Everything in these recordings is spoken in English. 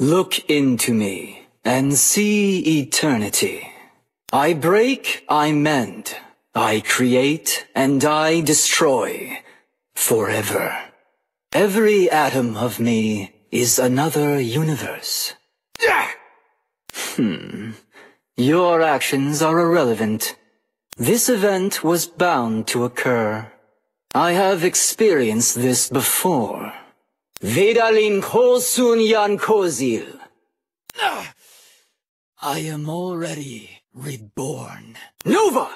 Look into me and see eternity. I break, I mend. I create and I destroy forever. Every atom of me is another universe. Yeah! Hmm. Your actions are irrelevant. This event was bound to occur. I have experienced this before. Vedalin Korsun Yan Kozil. Ah, I am already reborn. Nova!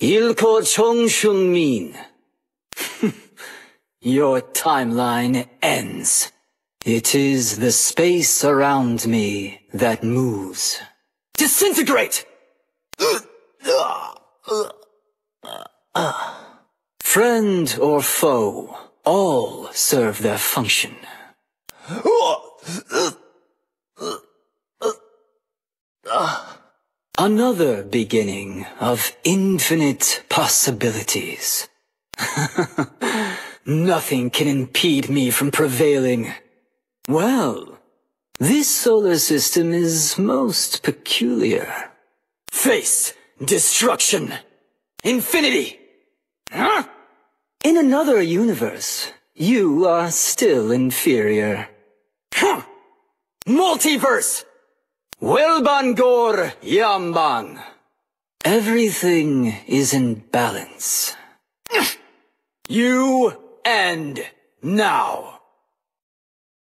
Ilko Shun Min. Your timeline ends. It is the space around me that moves. Disintegrate! Friend or foe? all serve their function. Another beginning of infinite possibilities. Nothing can impede me from prevailing. Well, this solar system is most peculiar. Face destruction. Infinity. Huh? In another universe, you are still inferior. Huh. Multiverse! Wilbangor Yamban. Everything is in balance. You end now.